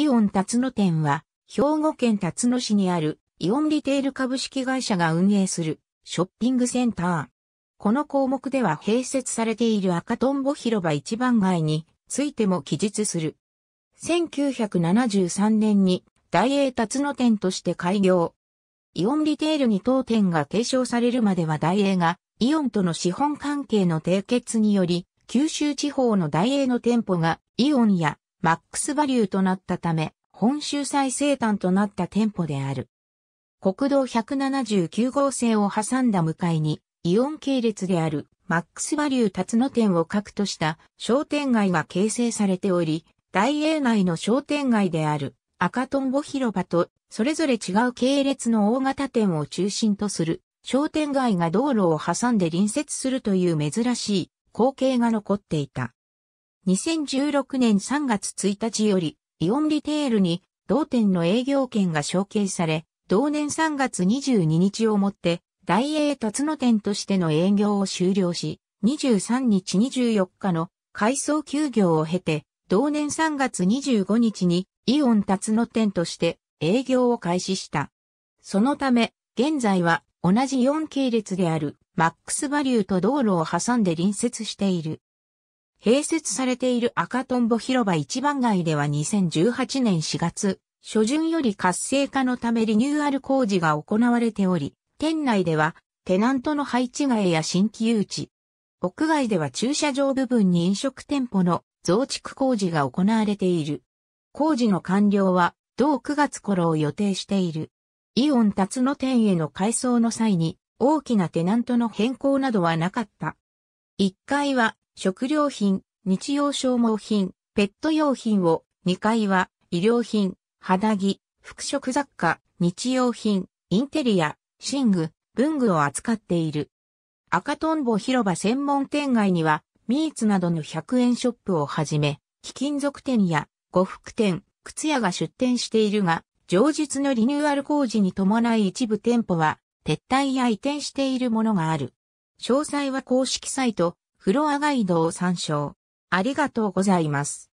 イオン辰野店は、兵庫県辰野市にあるイオンリテール株式会社が運営するショッピングセンター。この項目では併設されている赤トンボ広場一番街についても記述する。1973年に大英辰野店として開業。イオンリテールに当店が継承されるまでは大英がイオンとの資本関係の締結により、九州地方の大英の店舗がイオンやマックスバリューとなったため、本州最西端となった店舗である。国道179号線を挟んだ向かいに、イオン系列であるマックスバリュー辰野店を核とした商店街が形成されており、大英内の商店街である赤トンボ広場とそれぞれ違う系列の大型店を中心とする商店街が道路を挟んで隣接するという珍しい光景が残っていた。2016年3月1日より、イオンリテールに、同店の営業権が承継され、同年3月22日をもって、大英辰野店としての営業を終了し、23日24日の改装休業を経て、同年3月25日にイオン辰野店として営業を開始した。そのため、現在は同じ4系列であるマックスバリューと道路を挟んで隣接している。併設されている赤トンボ広場一番街では2018年4月、初旬より活性化のためリニューアル工事が行われており、店内ではテナントの配置替えや新規誘致、屋外では駐車場部分に飲食店舗の増築工事が行われている。工事の完了は同9月頃を予定している。イオン達野店への改装の際に大きなテナントの変更などはなかった。1階は食料品、日用消耗品、ペット用品を、2階は医療品、肌着、服飾雑貨、日用品、インテリア、寝具、文具を扱っている。赤とんぼ広場専門店街には、ミーツなどの100円ショップをはじめ、貴金属店や呉服店、靴屋が出店しているが、上述のリニューアル工事に伴い一部店舗は撤退や移転しているものがある。詳細は公式サイト、フロアガイドを参照。ありがとうございます。